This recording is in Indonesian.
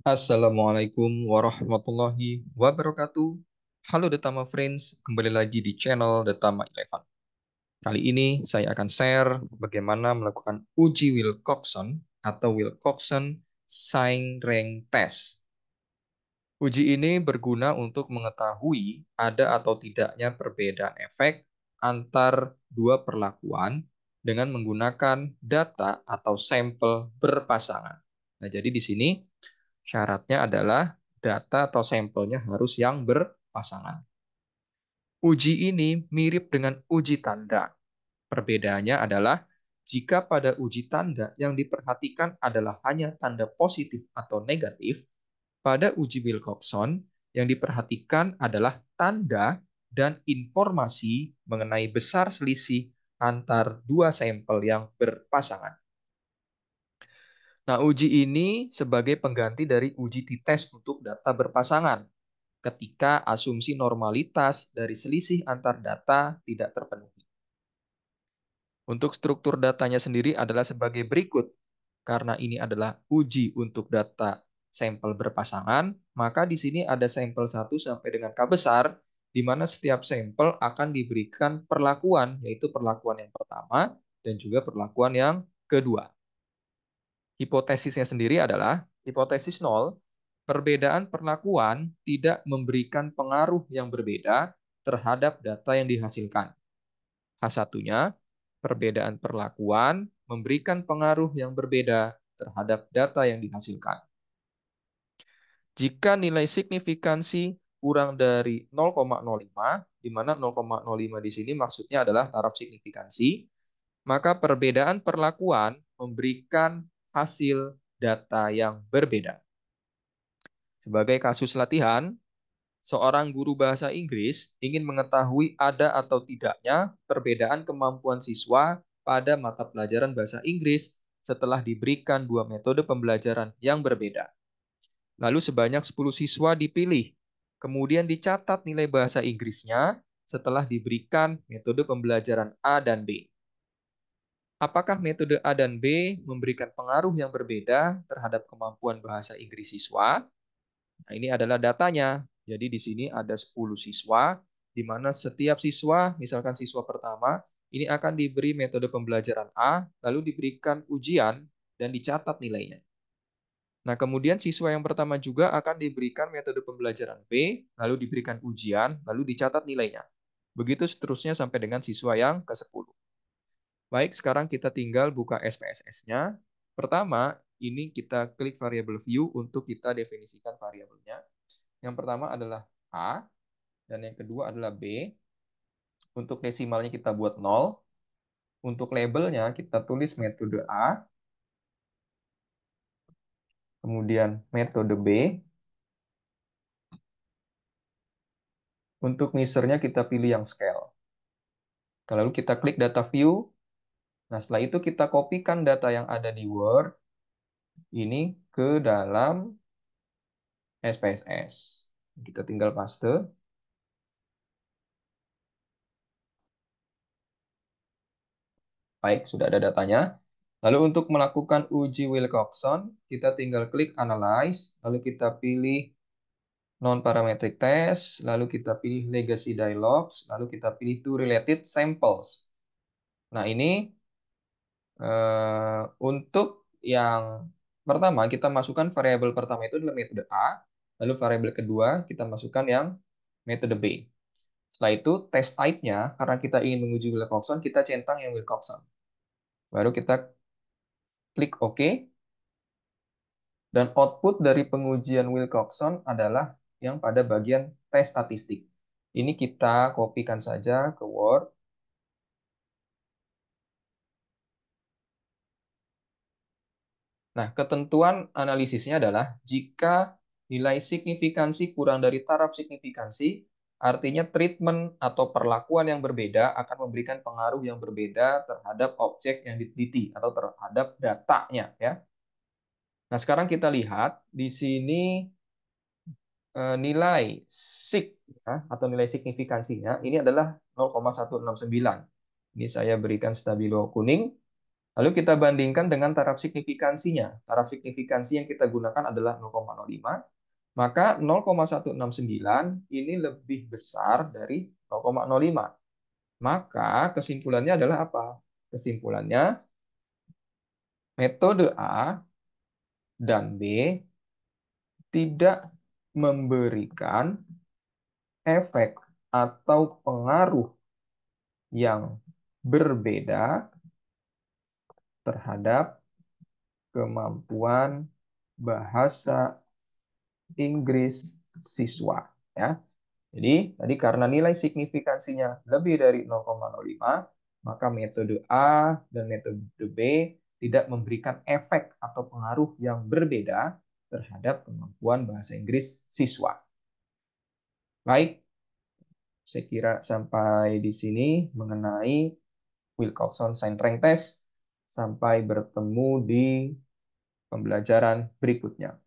Assalamualaikum warahmatullahi wabarakatuh. Halo Detama Friends, kembali lagi di channel Detama Eleven. Kali ini saya akan share bagaimana melakukan uji Wilcoxon atau Wilcoxon Sign Rank Test. Uji ini berguna untuk mengetahui ada atau tidaknya perbedaan efek antar dua perlakuan dengan menggunakan data atau sampel berpasangan. Nah, jadi di sini Syaratnya adalah data atau sampelnya harus yang berpasangan. Uji ini mirip dengan uji tanda. Perbedaannya adalah jika pada uji tanda yang diperhatikan adalah hanya tanda positif atau negatif, pada uji Wilcoxon yang diperhatikan adalah tanda dan informasi mengenai besar selisih antar dua sampel yang berpasangan. Nah, uji ini sebagai pengganti dari uji t-test untuk data berpasangan ketika asumsi normalitas dari selisih antar data tidak terpenuhi. Untuk struktur datanya sendiri adalah sebagai berikut. Karena ini adalah uji untuk data sampel berpasangan, maka di sini ada sampel 1 sampai dengan K besar, di mana setiap sampel akan diberikan perlakuan, yaitu perlakuan yang pertama dan juga perlakuan yang kedua. Hipotesisnya sendiri adalah hipotesis nol, perbedaan perlakuan tidak memberikan pengaruh yang berbeda terhadap data yang dihasilkan. H satunya, perbedaan perlakuan memberikan pengaruh yang berbeda terhadap data yang dihasilkan. Jika nilai signifikansi kurang dari 0,05, di mana 0,05 di sini maksudnya adalah taraf signifikansi, maka perbedaan perlakuan memberikan hasil data yang berbeda. Sebagai kasus latihan, seorang guru bahasa Inggris ingin mengetahui ada atau tidaknya perbedaan kemampuan siswa pada mata pelajaran bahasa Inggris setelah diberikan dua metode pembelajaran yang berbeda. Lalu sebanyak 10 siswa dipilih, kemudian dicatat nilai bahasa Inggrisnya setelah diberikan metode pembelajaran A dan B. Apakah metode A dan B memberikan pengaruh yang berbeda terhadap kemampuan bahasa Inggris siswa? Nah, ini adalah datanya. Jadi di sini ada 10 siswa, di mana setiap siswa, misalkan siswa pertama, ini akan diberi metode pembelajaran A, lalu diberikan ujian dan dicatat nilainya. Nah, kemudian siswa yang pertama juga akan diberikan metode pembelajaran B, lalu diberikan ujian, lalu dicatat nilainya. Begitu seterusnya sampai dengan siswa yang ke-10. Baik, sekarang kita tinggal buka SPSS-nya. Pertama, ini kita klik variable view untuk kita definisikan variabelnya. Yang pertama adalah A, dan yang kedua adalah B. Untuk desimalnya kita buat 0. Untuk labelnya kita tulis metode A, kemudian metode B. Untuk misernya kita pilih yang scale. Lalu kita klik data view, Nah, setelah itu kita kopikan data yang ada di Word ini ke dalam SPSS. Kita tinggal paste. Baik, sudah ada datanya. Lalu untuk melakukan uji Wilcoxon, kita tinggal klik Analyze, lalu kita pilih Non-Parametric Test, lalu kita pilih Legacy dialogs lalu kita pilih two Related Samples. Nah, ini Uh, untuk yang pertama kita masukkan variabel pertama itu dalam metode A, lalu variabel kedua kita masukkan yang metode B. Setelah itu test type-nya karena kita ingin menguji Wilcoxon kita centang yang Wilcoxon. Baru kita klik OK. Dan output dari pengujian Wilcoxon adalah yang pada bagian test statistik. Ini kita kopikan saja ke Word. Nah, ketentuan analisisnya adalah jika nilai signifikansi kurang dari taraf signifikansi, artinya treatment atau perlakuan yang berbeda akan memberikan pengaruh yang berbeda terhadap objek yang diteliti atau terhadap datanya ya. Nah, sekarang kita lihat di sini e, nilai sig ya, atau nilai signifikansinya ini adalah 0,169. Ini saya berikan stabilo kuning Lalu kita bandingkan dengan taraf signifikansinya. Taraf signifikansi yang kita gunakan adalah 0,05. Maka 0,169 ini lebih besar dari 0,05. Maka kesimpulannya adalah apa? Kesimpulannya metode A dan B tidak memberikan efek atau pengaruh yang berbeda terhadap kemampuan bahasa Inggris siswa ya. Jadi tadi karena nilai signifikansinya lebih dari 0,05, maka metode A dan metode B tidak memberikan efek atau pengaruh yang berbeda terhadap kemampuan bahasa Inggris siswa. Baik, saya kira sampai di sini mengenai Wilcoxon Sign Rank Test. Sampai bertemu di pembelajaran berikutnya.